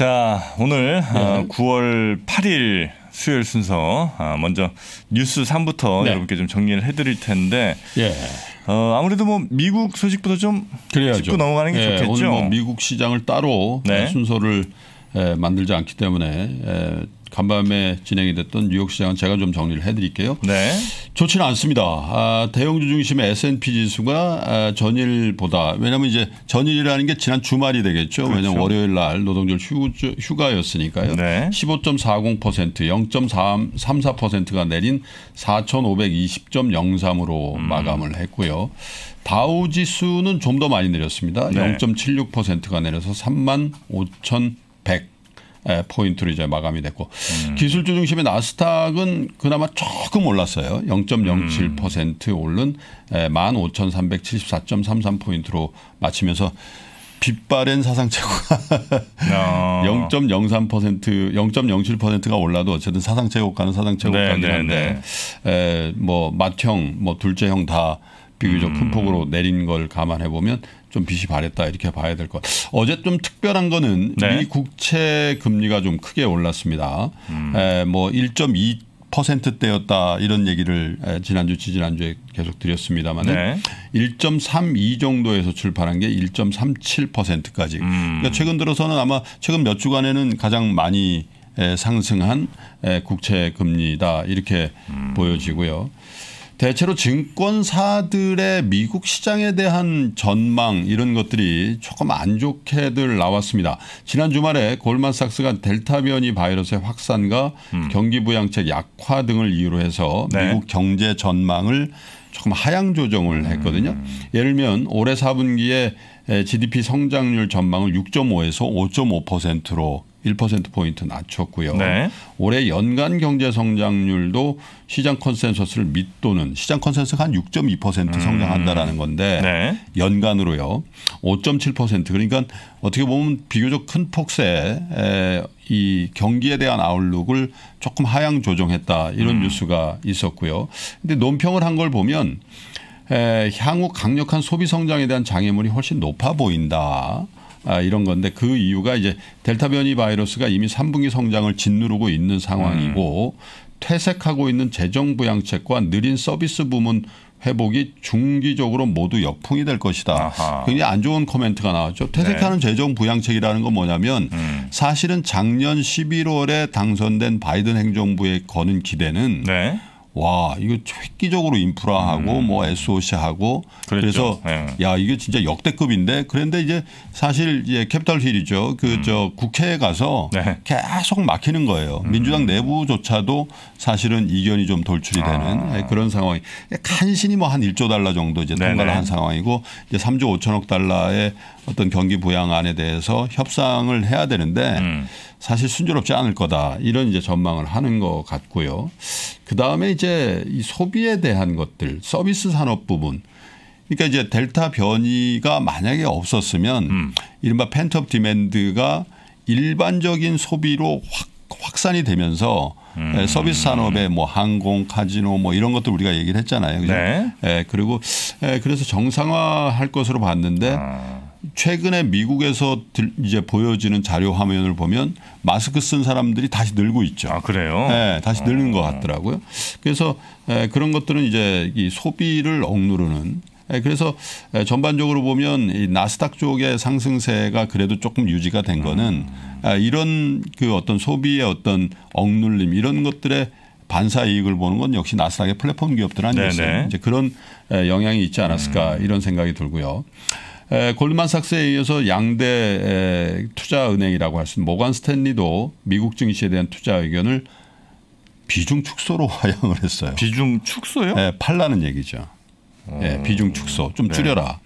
자, 오늘 네. 어, 9월 8일 수요일 순서 아, 먼저 뉴스 3부터 네. 여러분께 좀 정리를 해드릴 텐데 예. 어, 아무래도 뭐 미국 소식부터 좀 그래야죠. 짚고 넘어가는 게 예, 좋겠죠. 오늘 뭐 미국 시장을 따로 네. 어, 순서를 에, 만들지 않기 때문에 에, 간밤에 진행이 됐던 뉴욕시장은 제가 좀 정리를 해드릴게요. 네. 좋지는 않습니다. 아, 대형주 중심의 S&P 지수가 아, 전일보다 왜냐하면 이제 전일이라는 게 지난 주말이 되겠죠. 그렇죠. 왜냐하면 월요일 날 노동절 휴, 가였으니까요 네. 15.40% 0.34%가 내린 4,520.03으로 음. 마감을 했고요. 다우 지수는 좀 더 많이 내렸습니다. 네. 0.76%가 내려서 3만 5,100. 예, 포인트로 이제 마감이 됐고 음. 기술주 중심의 나스닥은 그나마 조금 올랐어요. 0.07% 음. 오른 예, 15,374.33포인트로 마치면서 빛바랜 사상 최고가 아. 0.03% 0.07%가 올라도 어쨌든 사상 최고가는 사상 최고가긴 네, 네, 한데 네, 에, 예, 뭐 맏형 뭐 둘째형 다 비교적 음. 큰 폭으로 내린 걸 감안해 보면 좀 빛이 발했다 이렇게 봐야 될 것. 어제 좀 특별한 거는 네. 미 국채 금리가 좀 크게 올랐습니다. 음. 에, 뭐 1.2. 퍼센트대였다 이런 얘기를 지난주 지난주에 계속 드렸습니다만 네. 1.32 정도에서 출발한 게 1.37%까지 음. 그러니까 최근 들어서는 아마 최근 몇 주간에는 가장 많이 상승한 국채 금리다 이렇게 음. 보여지고요. 대체로 증권사들의 미국 시장에 대한 전망 이런 것들이 조금 안 좋게들 나왔습니다. 지난 주말에 골만삭스가 델타 변이 바이러스의 확산과 음. 경기 부양책 약화 등을 이유로 해서 네. 미국 경제 전망을 조금 하향 조정을 했거든요. 음. 예를 들면 올해 4분기에 GDP 예, 성장률 전망을 6.5에서 5.5%로 1%포인트 낮췄고요. 네. 올해 연간 경제 성장률도 시장 컨센서스를 밑도는 시장 컨센서스가 한 6.2% 음. 성장한다라는 건데 네. 연간으로요. 5.7% 그러니까 어떻게 보면 비교적 큰 폭세 이 경기에 대한 아웃룩을 조금 하향 조정했다 이런 음. 뉴스가 있었고요. 근데 논평을 한 걸 보면 에, 향후 강력한 소비 성장에 대한 장애물이 훨씬 높아 보인다. 아, 이런 건데 그 이유가 이제 델타 변이 바이러스가 이미 3분기 성장을 짓누르고 있는 상황이고 음. 퇴색하고 있는 재정 부양책과 느린 서비스 부문 회복이 중기적으로 모두 역풍이 될 것이다. 아하. 굉장히 안 좋은 코멘트가 나왔죠. 퇴색하는 네. 재정 부양책이라는 건 뭐냐면 음. 사실은 작년 11월에 당선된 바이든 행정부에 거는 기대는 네. 와 이거 획기적으로 인프라하고 음. 뭐 SOC하고 그랬죠. 그래서 네. 야 이게 진짜 역대급인데 그런데 이제 사실 이제 캡털힐이죠 그저 음. 국회에 가서 네. 계속 막히는 거예요 음. 민주당 내부조차도 사실은 이견이 좀 돌출이 되는 아. 예, 그런 상황이 간신히 뭐한 1조 달러 정도 이제 통과를 네네. 한 상황이고 이제 3조 5천억 달러의 어떤 경기 부양안에 대해서 협상을 해야 되는데. 음. 사실 순조롭지 않을 거다 이런 이제 전망을 하는 것 같고요. 그 다음에 이제 이 소비에 대한 것들 서비스 산업 부분 그러니까 이제 델타 변이가 만약에 없었으면 음. 이른바 펜트업 디맨드가 일반적인 소비로 확 확산이 되면서 음. 예, 서비스 산업에 뭐 항공, 카지노 뭐 이런 것들 우리가 얘기를 했잖아요. 그죠? 네. 예, 그리고 예, 그래서 정상화할 것으로 봤는데 아. 최근에 미국에서 이제 보여지는 자료 화면을 보면 마스크 쓴 사람들이 다시 늘고 있죠. 아 그래요? 네, 다시 늘는 아. 것 같더라고요. 그래서 그런 것들은 이제 이 소비를 억누르는 그래서 전반적으로 보면 이 나스닥 쪽의 상승세가 그래도 조금 유지가 된 거는 음. 아, 이런 그 어떤 소비의 어떤 억눌림 이런 것들의 반사 이익을 보는 건 역시 나스닥의 플랫폼 기업들 아니겠어요? 네네. 이제 그런 영향이 있지 않았을까 음. 이런 생각이 들고요. 골드만삭스에 이어서 양대 투자은행이라고 할 수 있는 모간 스탠리도 미국 증시에 대한 투자 의견을 비중 축소로 하향을 했어요. 비중 축소요? 네, 팔라는 얘기죠. 음. 네, 비중 축소 좀 줄여라.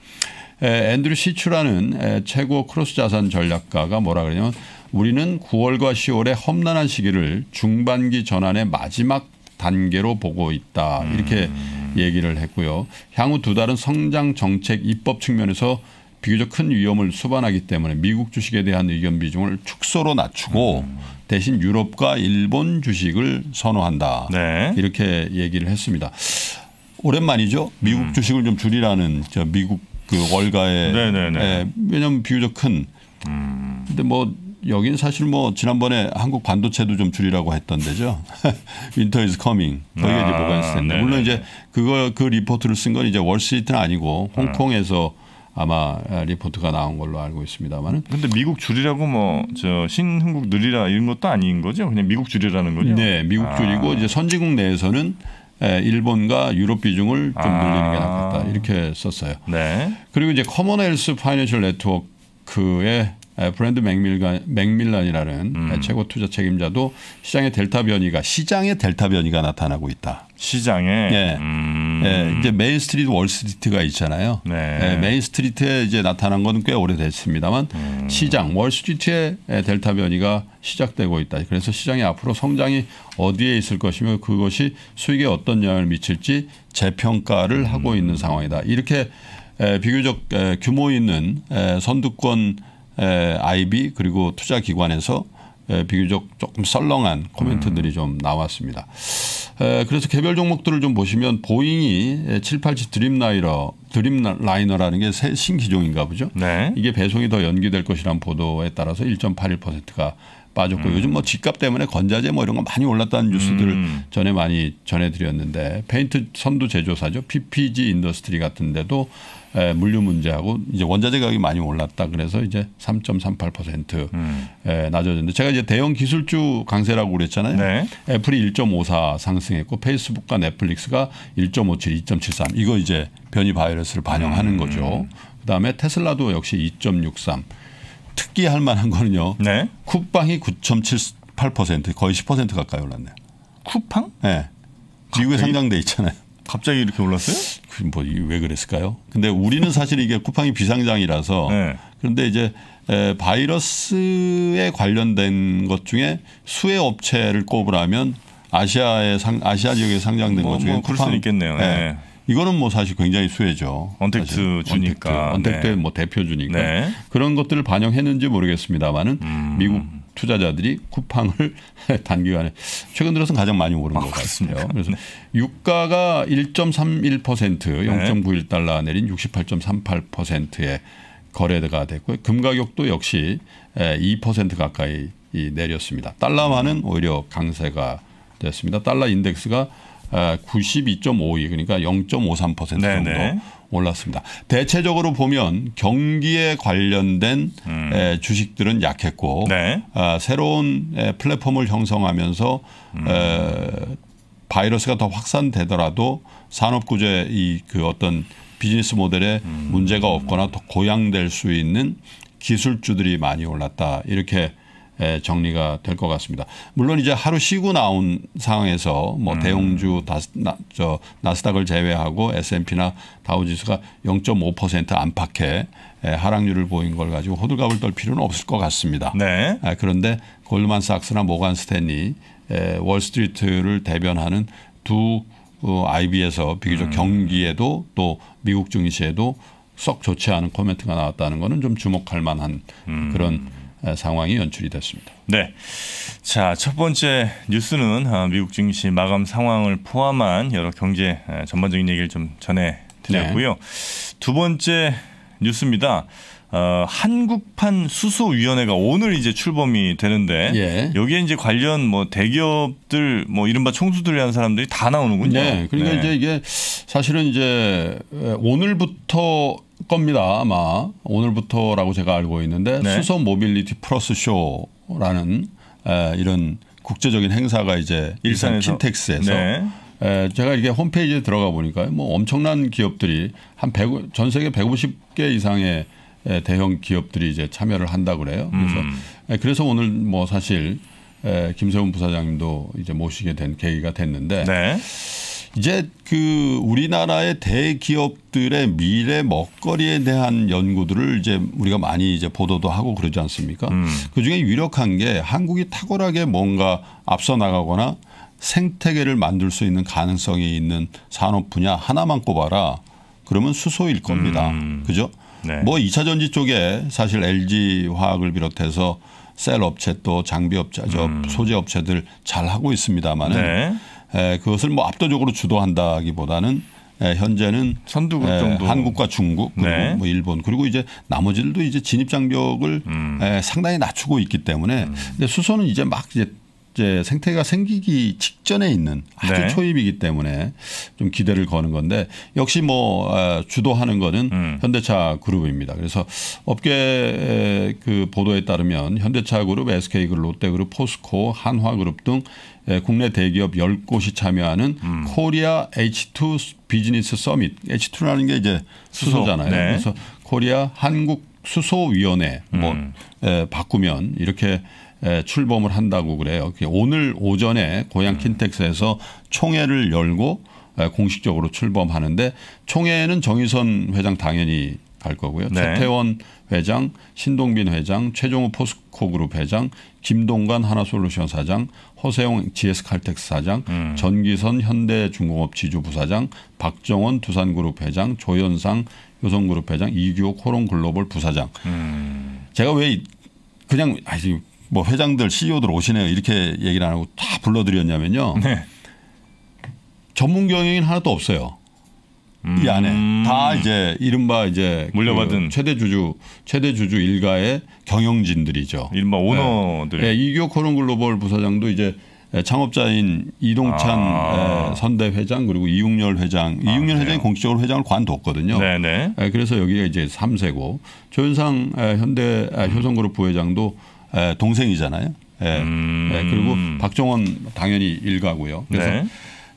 네. 앤드류 시추라는 최고 크로스 자산 전략가가 뭐라 그러냐면 우리는 9월과 10월의 험난한 시기를 중반기 전환의 마지막 단계로 보고 있다 이렇게 음. 얘기를 했고요. 향후 두 달은 성장 정책 입법 측면에서 비교적 큰 위험을 수반하기 때문에 미국 주식에 대한 의견 비중을 축소로 낮추고 음. 대신 유럽과 일본 주식을 선호한다. 네. 이렇게 얘기를 했습니다. 오랜만이죠. 미국 음. 주식을 좀 줄이라는 저 미국 그 월가의 네, 네, 네. 예, 왜냐하면 비교적 큰. 음. 근데 뭐 여긴 사실 뭐 지난번에 한국 반도체도 좀 줄이라고 했던데죠. w 터 n t e r is c o m i 거기에 아, 이제 뭐을 텐데. 네 물론 이제 그거 그 리포트를 쓴 건 이제 월스트리트는 아니고 홍콩에서 음. 아마 예, 리포트가 나온 걸로 알고 있습니다만은. 런데 미국 줄이라고 뭐 저 신흥국 늘리라 이런 것도 아닌 거죠? 그냥 미국 줄이라는 거죠? 네, 미국 아. 줄이고 이제 선진국 내에서는 예, 일본과 유럽 비중을 좀 아. 늘리는 게 낫겠다 이렇게 썼어요. 네. 그리고 이제 커먼웰스 파이낸셜 네트워크의 브랜드 맥밀간, 맥밀란이라는 음. 예, 최고 투자 책임자도 시장의 델타 변이가 시장의 델타 변이가 나타나고 있다. 시장에. 네. 음. 예, 음. 이제 메인 스트리트 월 스트리트가 있잖아요. 네. 예, 메인 스트리트에 이제 나타난 건 꽤 오래됐습니다만 음. 시장 월 스트리트의 예, 델타 변이가 시작되고 있다. 그래서 시장이 앞으로 성장이 어디에 있을 것이며 그것이 수익에 어떤 영향을 미칠지 재평가를 음. 하고 있는 상황이다. 이렇게 에, 예, 비교적 에, 예, 규모 있는 에, 선두권 IB 그리고 투자 기관에서 예, 비교적 조금 썰렁한 코멘트들이 음. 좀 나왔습니다. 그래서 개별 종목들을 좀 보시면 보잉이 787 드림라이러 드림라이너라는 게 새 신기종인가 보죠. 네. 이게 배송이 더 연기될 것이란 보도에 따라서 1.81%가 빠졌고 음. 요즘 뭐 집값 때문에 건자재 뭐 이런 거 많이 올랐다는 뉴스들을 음. 전에 많이 전해드렸는데 페인트 선두 제조사죠 PPG 인더스트리 같은데도 에, 물류 문제하고 이제 원자재 가격이 많이 올랐다 그래서 이제 3.38% 음. 에, 낮아졌는데 제가 이제 대형 기술주 강세라고 그랬잖아요. 네. 애플이 1.54 상승했고 페이스북과 넷플릭스가 1.57, 2.73 이거 이제 변이 바이러스를 반영하는 음. 거죠. 그다음에 테슬라도 역시 2.63. 특기할 만한 거는요. 네. 쿠팡이 9.78% 거의 10% 가까이 올랐네요. 쿠팡? 네. 미국에 상장돼 있잖아요. 갑자기 이렇게 올랐어요? 그 뭐왜 그랬을까요? 근데 우리는 사실 이게 쿠팡이 비상장이라서 네. 그런데 이제 바이러스에 관련된 것 중에 수혜 업체를 꼽으라면 아시아에 상 아시아 지역에 상장된 뭐, 것 중에 뭐 쿠팡, 그럴 수는 있겠네요. 네. 네. 이거는 뭐 사실 굉장히 수혜죠. 언택트 주니까. 언택트, 네. 뭐 대표 주니까. 네. 그런 것들을 반영했는지 모르겠습니다만은 음. 미국 투자자들이 쿠팡을 단기간에 최근 들어서 가장 많이 오른 아, 것 같습니다. 그래서 네. 유가가 1.31% 0.91달러 내린 68.38%의 거래가 됐고요. 금 가격도 역시 2% 가까이 내렸습니다. 달러만은 오히려 강세가 됐습니다. 달러 인덱스가 92.52 어, 그러니까 0.53% 정도 네네. 올랐습니다. 대체적으로 보면 경기에 관련된 음. 에, 주식들은 약했고 네. 아, 새로운 에, 플랫폼을 형성하면서 음. 에, 바이러스가 더 확산되더라도 산업구제 이그 어떤 비즈니스 모델에 음. 문제가 없거나 더 고양될 수 있는 기술주들이 많이 올랐다 이렇게 예, 정리가 될 것 같습니다. 물론 이제 하루 쉬고 나온 상황에서 뭐 음. 대형주 다스, 나, 저, 나스닥을 제외하고 S&P나 다우지수가 0.5% 안팎의 예, 하락률을 보인 걸 가지고 호들갑을 떨 필요는 없을 것 같습니다. 네. 아, 그런데 골드만삭스나 모간 스탠리 예, 월스트리트를 대변하는 두 IB에서 어, 비교적 음. 경기에도 또 미국 증시에도 썩 좋지 않은 코멘트가 나왔다는 것은 좀 주목할 만한 음. 그런 어, 상황이 연출이 됐습니다. 네. 자, 첫 번째 뉴스는 어, 미국 증시 마감 상황을 포함한 여러 경제 전반적인 얘기를 좀 전해 드렸고요. 네. 두 번째 뉴스입니다. 어, 한국판 수소위원회가 오늘 이제 출범이 되는데 예. 여기에 이제 관련 뭐 대기업들 뭐 이른바 총수들이 한 사람들이 다 나오는군요. 네. 그러니까 네. 이제 이게 사실은 이제 오늘부터 겁니다. 아마 오늘부터라고 제가 알고 있는데 네. 수소 모빌리티 플러스 쇼라는 에, 이런 국제적인 행사가 이제 일산 킨텍스에서 네. 에, 제가 이게 홈페이지에 들어가 보니까 뭐 엄청난 기업들이 한 100, 전 세계 150개 이상의 에, 대형 기업들이 이제 참여를 한다 그래요. 그래서 음. 에, 그래서 오늘 뭐 사실 에, 김세훈 부사장님도 이제 모시게 된 계기가 됐는데. 네. 이제 그 우리나라의 대기업들의 미래 먹거리에 대한 연구들을 이제 우리가 많이 이제 보도도 하고 그러지 않습니까? 음. 그 중에 유력한 게 한국이 탁월하게 뭔가 앞서 나가거나 생태계를 만들 수 있는 가능성이 있는 산업 분야 하나만 꼽아라. 그러면 수소일 겁니다. 음. 그죠? 네. 뭐이차 전지 쪽에 사실 LG 화학을 비롯해서 셀 업체 또 장비 업체, 저 음. 소재 업체들 잘 하고 있습니다만은 네. 예, 그것을 뭐 압도적으로 주도한다기보다는 예, 현재는 선두국 예, 정도 한국과 중국 그리고 네. 뭐 일본 그리고 이제 나머지들도 이제 진입 장벽을 음. 상당히 낮추고 있기 때문에 음. 근데 수소는 이제 막 이제 이제 생태가 생기기 직전에 있는 아주 네. 초입이기 때문에 좀 기대를 거는 건데 역시 뭐 아, 주도하는 거는 음. 현대차 그룹입니다. 그래서 업계 그 보도에 따르면 현대차 그룹, SK 그룹, 롯데 그룹, 포스코, 한화 그룹 등 국내 대기업 열곳이 참여하는 음. 코리아 H2 비즈니스 서밋. H2라는 게 이제 수소. 잖아요 네. 그래서 코리아 한국 수소위원회 뭐 음. 에, 바꾸면 이렇게 에, 출범을 한다고 그래요. 오늘 오전에 고양 음. 킨텍스에서 총회를 열고 에, 공식적으로 출범하는데 총회에는 정의선 회장 당연히 갈 거고요. 네. 최태원 회장, 신동빈 회장, 최종호 포스코 그룹 회장, 김동관 하나솔루션 사장, 허세용 GS칼텍스 사장, 음. 전기선 현대중공업 지주부사장, 박정원 두산그룹 회장, 조현상 여성그룹 회장, 이규호 코론 글로벌 부사장. 음. 제가 왜 그냥 아니 뭐 회장들 CEO들 오시네요 이렇게 얘기를 안 하고 다 불러드렸냐면요. 네. 전문 경영인 하나도 없어요. 음. 이 안에 음. 다 이제 이른바 이제 그 물려받은 그 최대 주주 최대 주주 일가의 경영진들이죠. 일마 네. 오너들. 네. 네. 이규호 코론 글로벌 부사장도 이제 예, 창업자인 이동찬 아. 예, 선대 회장 그리고 이웅열 회장 아, 이웅열 네. 회장이 공식적으로 회장을 관뒀거든요. 네네. 네. 예, 그래서 여기가 이제 3세고 조현상 현대 효성그룹 부회장도 동생이잖아요. 음. 그리고 박종원 당연히 일가고요. 그래서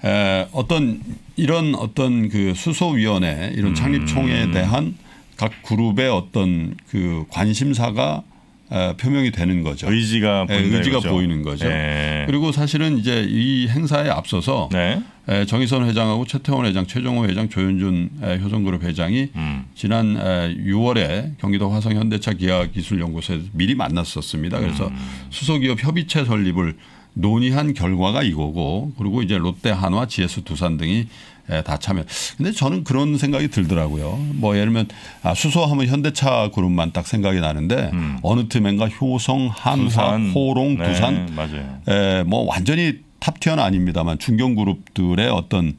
네. 어떤 이런 어떤 그 수소위원회 이런 음. 창립총에 회 대한 각 그룹의 어떤 그 관심사가 어, 표명이 되는 거죠. 의지가 예, 보인다, 예, 의지가 이 보이는 거죠. 예. 그리고 사실은 이제 이 행사에 앞서서 네. 예, 정의선 회장하고 최태원 회장, 최종호 회장, 조윤준 효성그룹 회장이 음. 지난 6월에 경기도 화성 현대차 기아기술연구소에서 미리 만났었습니다. 그래서 음. 수소기업 협의체 설립을 논의한 결과가 이거고 그리고 이제 롯데, 한화, GS, 두산 등이 예, 다 참여. 근데 저는 그런 생각이 들더라고요. 뭐 예를 들면 아, 수소하면 현대차 그룹만 딱 생각이 나는데 음. 어느 틈엔가 효성, 한 부산. 호롱, 네, 두산, 맞아요. 에, 예, 뭐 완전히 탑티어는 아닙니다만 중견 그룹들의 어떤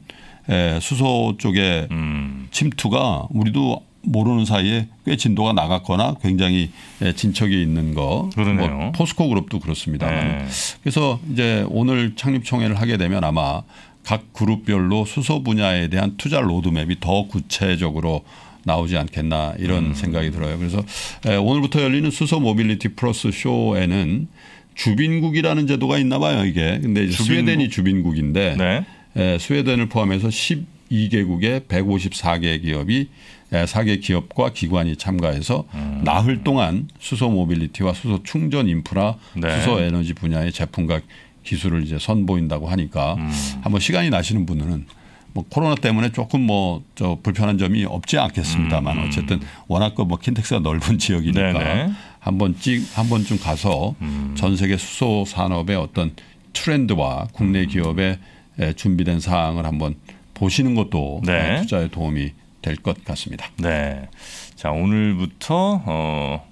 에, 예, 수소 쪽에 음. 침투가 우리도 모르는 사이에 꽤 진도가 나갔거나 굉장히 예, 진척이 있는 거. 뭐 그러네요. 뭐 포스코 그룹도 그렇습니다. 네. 그래서 이제 오늘 창립총회를 하게 되면 아마 각 그룹별로 수소 분야에 대한 투자 로드맵이 더 구체적으로 나오지 않겠나 이런 음. 생각이 들어요. 그래서 예, 오늘부터 열리는 수소 모빌리티 플러스 쇼에는 주빈국이라는 제도가 있나 봐요 이게. 근데 주빈국. 스웨덴이 주빈국인데 네. 예, 스웨덴을 포함해서 12개국의 154개 기업이 예, 사개 기업과 기관이 참가해서 음. 나흘 동안 수소 모빌리티와 수소 충전 인프라, 네. 수소 에너지 분야의 제품과 기술을 이제 선보인다고 하니까 음. 한번 시간이 나시는 분은 들뭐 코로나 때문에 조금 뭐저 불편한 점이 없지 않겠습니다만 음. 어쨌든 워낙 그뭐 킨텍스가 넓은 지역이니까 네, 네. 한번 찍 한번쯤 가서 음. 전 세계 수소 산업의 어떤 트렌드와 국내 음. 기업의 예, 준비된 사항을 한번 보시는 것도 네. 예, 투자에 도움이 될것 같습니다. 네. 자 오늘부터 어,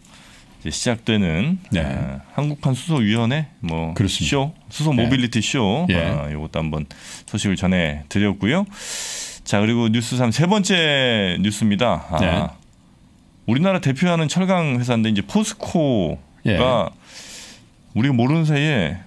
시작되는 네. 어, 아, 한국판 수소위원회 뭐 그렇습니다. 쇼 수소 모빌리티 네. 쇼 예. 어, 아, 이것도 한번 소식을 전해 드렸고요. 자 그리고 뉴스 3 세 번째 뉴스입니다. 아, 네. 우리나라 대표하는 철강 회사인데 이제 포스코가 예. 우리가 모르는 사이에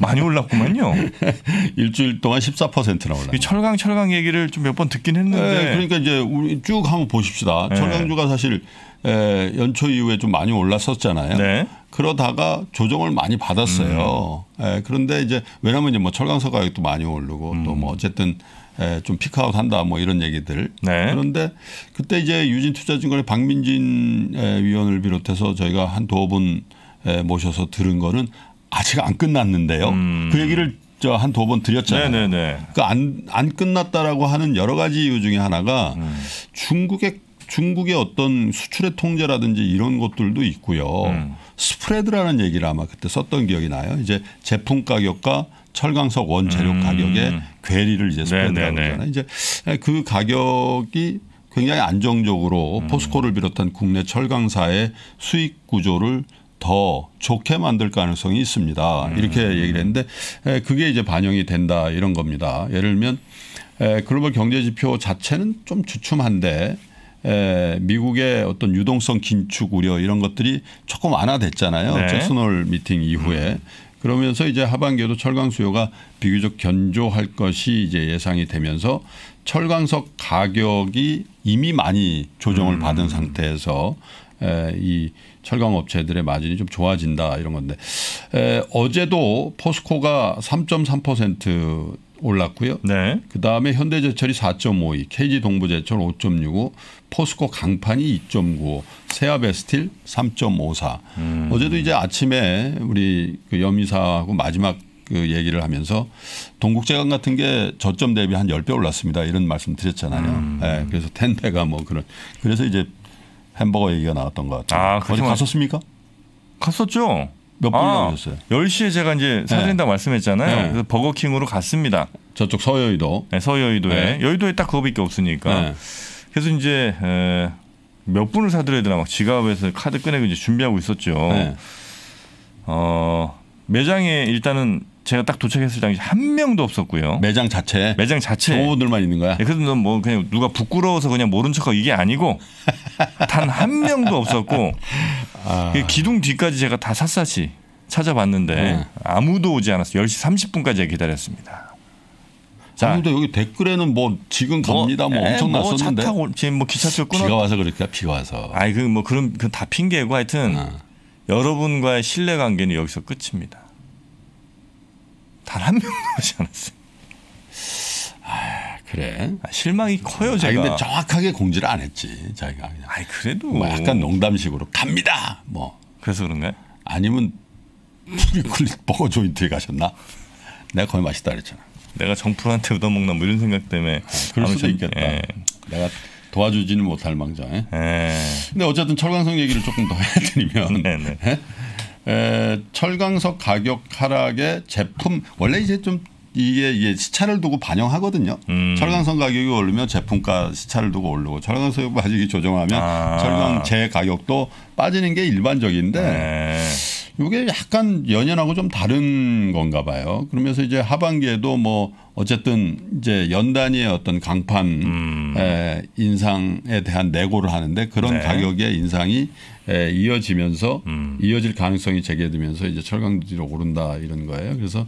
많이 올랐구만요. 일주일 동안 14%나 올랐어요. 철강 철강 얘기를 좀 몇 번 듣긴 했는데. 네, 그러니까 이제 우리 쭉 한번 보십시다. 네. 철강주가 사실 에, 연초 이후에 좀 많이 올랐었잖아요. 네. 그러다가 조정을 많이 받았어요. 음. 에, 그런데 이제 왜냐면 이제 뭐 철강석 가격도 많이 오르고 뭐 음. 또뭐 어쨌든 에, 좀 피크아웃 한다 뭐 이런 얘기들. 네. 그런데 그때 이제 유진투자증권의 박민진 위원을 비롯해서 저희가 한 두어분 모셔서 들은 거는 아직 안 끝났는데요. 음. 그 얘기를 저 한 두 번 드렸잖아요. 네, 네, 네. 그러 그러니까 안, 안 끝났다라고 하는 여러 가지 이유 중에 하나가 음. 중국의 중국의 어떤 수출의 통제라든지 이런 것들도 있고요. 음. 스프레드라는 얘기를 아마 그때 썼던 기억이 나요. 이제 제품 가격과 철강석 원재료 음. 가격의 괴리를 이제 스프레드라고 하잖아요. 이제 그 가격이 굉장히 안정적으로 음. 포스코를 비롯한 국내 철강사의 수익 구조를 더 좋게 만들 가능성이 있습니다. 이렇게 음. 얘기를 했는데 그게 이제 반영이 된다 이런 겁니다. 예를 들면 글로벌 경제 지표 자체는 좀 주춤한데 에, 미국의 어떤 유동성 긴축 우려 이런 것들이 조금 완화됐잖아요. 네. 잭스널 미팅 이후에. 음. 그러면서 이제 하반기에도 철강 수요가 비교적 견조할 것이 이제 예상이 되면서 철강석 가격이 이미 많이 조정을 음. 받은 상태에서 에, 이 철강 업체들의 마진이 좀 좋아진다 이런 건데 에, 어제도 포스코가 3.3% 올랐고요. 네. 그다음에 현대제철이 4.52, KG동부제철 5.65, 포스코 강판이 2.95, 세아베스틸 3.54. 음. 어제도 이제 아침에 우리 그 염이사하고 마지막 그 얘기를 하면서 동국제강 같은 게 저점 대비 한 10배 올랐습니다. 이런 말씀 드렸잖아요. 음. 네, 그래서 텐배가 뭐 그런. 그래서 이제 햄버거 얘기가 나왔던 것 같아요. 아, 어디 갔었습니까? 갔었죠. 몇 분이 아, 셨어요 10시에 제가 이제 사드다 네. 말씀했잖아요. 네. 그래서 버거킹으로 갔습니다. 저쪽 서여의도. 네, 서여의도에. 네. 여의도에 딱 그거밖에 없으니까. 네. 그래서 이제 에, 몇 분을 사드려야 되나 막 지갑에서 카드 꺼내고 이제 준비하고 있었죠. 네. 어, 매장에 일단은 제가 딱 도착했을 당시 한 명도 없었고요. 매장 자체. 매장 자체. 종업들만 있는 거야. 예, 그래서 뭐 그냥 누가 부끄러워서 그냥 모른 척하고 이게 아니고 단 한 명도 없었고 아. 기둥 뒤까지 제가 다 샅샅이 찾아봤는데 네. 아무도 오지 않았어요. 10시 30분까지 기다렸습니다. 자, 아무도 여기 댓글에는 뭐 지금 뭐, 갑니다 뭐, 예, 뭐 엄청 났었는데 차 지금 뭐 기차표 끊어 비가 와서 그럴까 비가 와서 아니 그 뭐 그런 그다 핑계고 하여튼 아. 여러분과의 신뢰 관계는 여기서 끝입니다. 단한 명도 하지 않았어요. 아, 그래. 아, 실망이 커요, 제가. 아, 근데 정확하게 공지를 안 했지, 자기가. 아니, 그래도. 뭐 약간 농담식으로 갑니다! 뭐. 그래서 그런가요? 아니면 프리클릭 버거 조인트에 가셨나? 내가 거의 맛있다 그랬잖아. 내가 정프한테 얻어먹나 뭐 이런 생각 때문에. 어, 그럴 수도 있겠다. 예. 내가 도와주지는 못할 망정에. 예. 근데 어쨌든 철광석 얘기를 조금 더 해드리면. 네, 네. 에, 철강석 가격 하락에 제품 원래 이제 좀 이게, 이게 시차를 두고 반영하거든요. 음. 철강선 가격이 오르면 제품가 시차를 두고 오르고 철강석 가격이 조정하면 아. 철강 재 가격도 빠지는 게 일반적인데 네. 이게 약간 연연하고 좀 다른 건가 봐요. 그러면서 이제 하반기에도 뭐 어쨌든 이제 연단위의 어떤 강판 음. 에, 인상에 대한 내고를 하는데 그런 네. 가격의 인상이 에, 이어지면서 음. 이어질 가능성이 제기되면서 이제 철강지로 오른다 이런 거예요. 그래서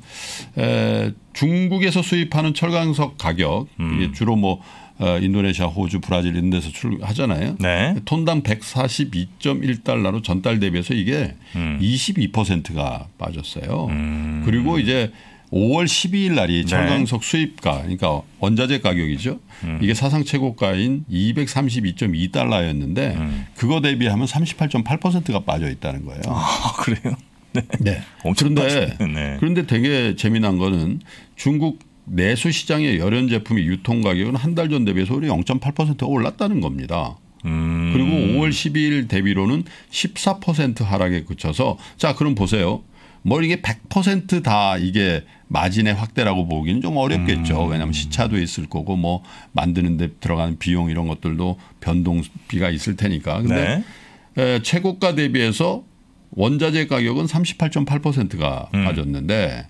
에, 중국에서 수입하는 철강석 가격 음. 이게 주로 뭐 어, 인도네시아, 호주, 브라질 이런 데서 출하잖아요. 네. 톤당 142.1달러로 전달 대비해서 이게 음. 22%가 빠졌어요. 음. 그리고 이제 5월 12일 날이 네. 철강석 네. 수입가 그러니까 원자재 가격이죠. 음. 이게 사상 최고가인 232.2달러였는데 음. 그거 대비하면 38.8%가 빠져 있다는 거예요. 아, 그래요? 네. 네. 그런데 네. 그런데 되게 재미난 거는 중국 내수 시장의 열연 제품의 유통 가격은 한 달 전 대비해서 오히려 0.8%가 올랐다는 겁니다. 음. 그리고 5월 12일 대비로는 14% 하락에 그쳐서 자 그럼 보세요. 뭐 이게 100%다 이게 마진의 확대라고 보기는 좀 어렵겠죠. 음. 왜냐하면 시차도 있을 거고 뭐 만드는 데 들어가는 비용 이런 것들도 변동비가 있을 테니까. 근데 네. 에, 최고가 대비해서 원자재 가격은 38.8%가 음. 빠졌는데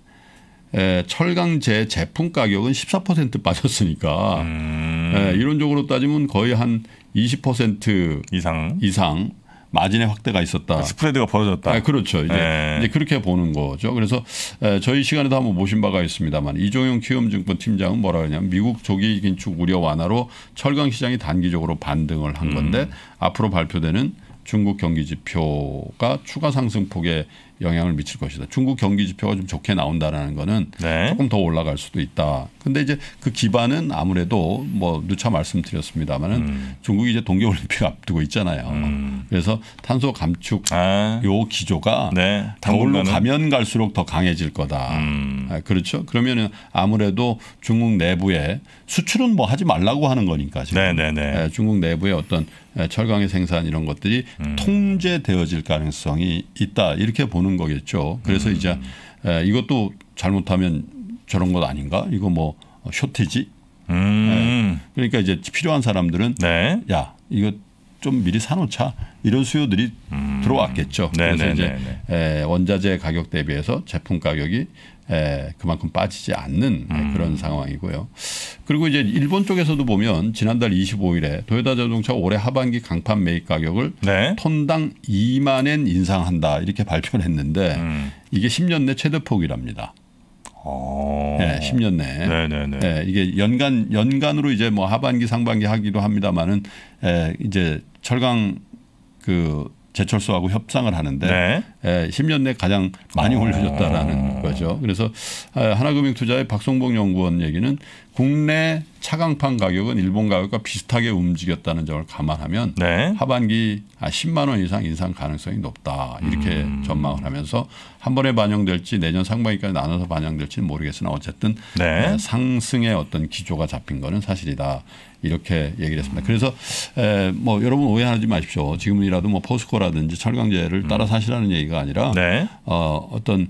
에, 예, 철강제 제품 가격은 14% 빠졌으니까 음. 에, 예, 이론적으로 따지면 거의 한 20% 이상 이상 마진의 확대가 있었다. 그러니까 스프레드가 벌어졌다. 아, 그렇죠. 이제, 이제, 그렇게 보는 거죠. 그래서 에, 저희 시간에도 한번 모신 바가 있습니다만 이종용 키움증권 팀장은 뭐라 그러냐면 미국 조기 긴축 우려 완화로 철강 시장이 단기적으로 반등을 한 건데 음. 앞으로 발표되는 중국 경기 지표가 추가 상승폭에 영향을 미칠 것이다. 중국 경기 지표가 좀 좋게 나온다라는 거는 네. 조금 더 올라갈 수도 있다. 근데 이제 그 기반은 아무래도 뭐 누차 말씀드렸습니다만은 음. 중국이 이제 동계 올림픽 앞두고 있잖아요. 음. 그래서 탄소 감축 아. 요 기조가 네. 겨울로 가면 갈수록 더 강해질 거다. 음. 아, 그렇죠? 그러면은 아무래도 중국 내부에 수출은 뭐 하지 말라고 하는 거니까 지금 네, 네, 네. 예, 중국 내부의 어떤 철강의 생산 이런 것들이 음. 통제되어질 가능성이 있다. 이렇게 보는 보는 거겠죠. 그래서 음. 이제 이것도 잘못하면 저런 것 아닌가? 이거 뭐쇼티지 어, 음. 그러니까 이제 필요한 사람들은 네. 야 이거 좀 미리 사놓자 이런 수요들이 음. 들어왔겠죠. 네, 그래서 네, 이제 네, 에, 원자재 가격 대비해서 제품 가격이 에, 그만큼 빠지지 않는 음. 그런 상황이고요. 그리고 이제 일본 쪽에서도 보면 지난달 25일에 도요타 자동차 올해 하반기 강판 매입 가격을 네. 톤당 2만엔 인상한다 이렇게 발표를 했는데 음. 이게 10년 내 최대폭이랍니다. 어. 네, 10년 내. 네네네. 네, 이게 연간 연간으로 이제 뭐 하반기 상반기 하기도 합니다만은 에, 이제 철강 그 제철소하고 협상을 하는데 네. 예, 10년 내 가장 많이 올려졌다라는 아. 거죠. 그래서 아, 하나금융투자의 박성봉 연구원 얘기는 국내 차강판 가격은 일본 가격과 비슷하게 움직였다는 점을 감안하면 네. 하반기 아, 10만 원 이상 인상 가능성이 높다 이렇게 음. 전망을 하면서 한 번에 반영될지 내년 상반기까지 나눠서 반영될지는 모르겠으나 어쨌든 네. 예, 상승의 어떤 기조가 잡힌 거는 사실이다. 이렇게 얘기를 했습니다. 그래서 뭐 여러분 오해하지 마십시오. 지금이라도 뭐 포스코라든지 철강제를 따라 사시라는 얘기가 아니라 네. 어, 어떤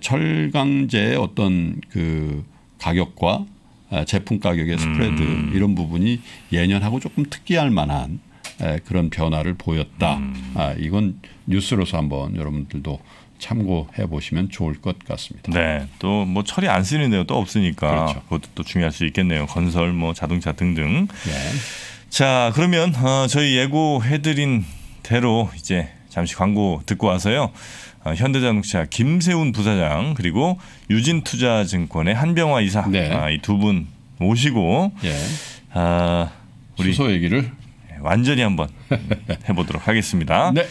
철강제의 어떤 그 가격과 제품 가격의 스프레드 음. 이런 부분이 예년하고 조금 특이할 만한 그런 변화를 보였다. 음. 아, 이건 뉴스로서 한번 여러분들도 참고해 보시면 좋을 것 같습니다. 네, 또뭐 처리 안 쓰는 데가 또 없으니까 그렇죠. 그것도또 중요할 수 있겠네요. 건설, 뭐 자동차 등등. 네. 자, 그러면 어, 저희 예고해드린 대로 이제 잠시 광고 듣고 와서요. 어, 현대자동차 김세훈 부사장 그리고 유진투자증권의 한병화 이사 네. 아, 이두 분 모시고 예. 아, 우리 수소 얘기를 완전히 한번 해보도록 하겠습니다. 네.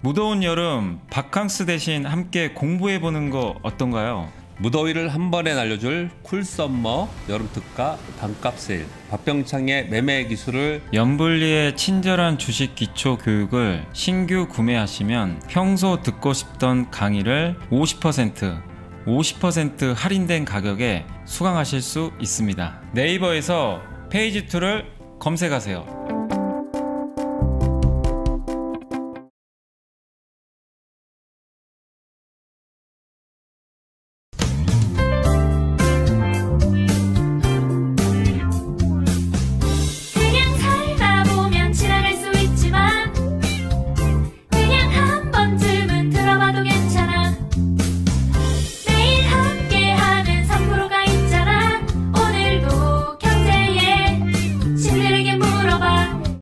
무더운 여름 바캉스 대신 함께 공부해 보는 거 어떤가요? 무더위를 한 번에 날려줄 쿨썸머 여름특가 단값 세일 박병창의 매매 기술을 연불리의 친절한 주식 기초 교육을 신규 구매하시면 평소 듣고 싶던 강의를 50% 50% 할인된 가격에 수강하실 수 있습니다. 네이버에서 페이지2를 검색하세요.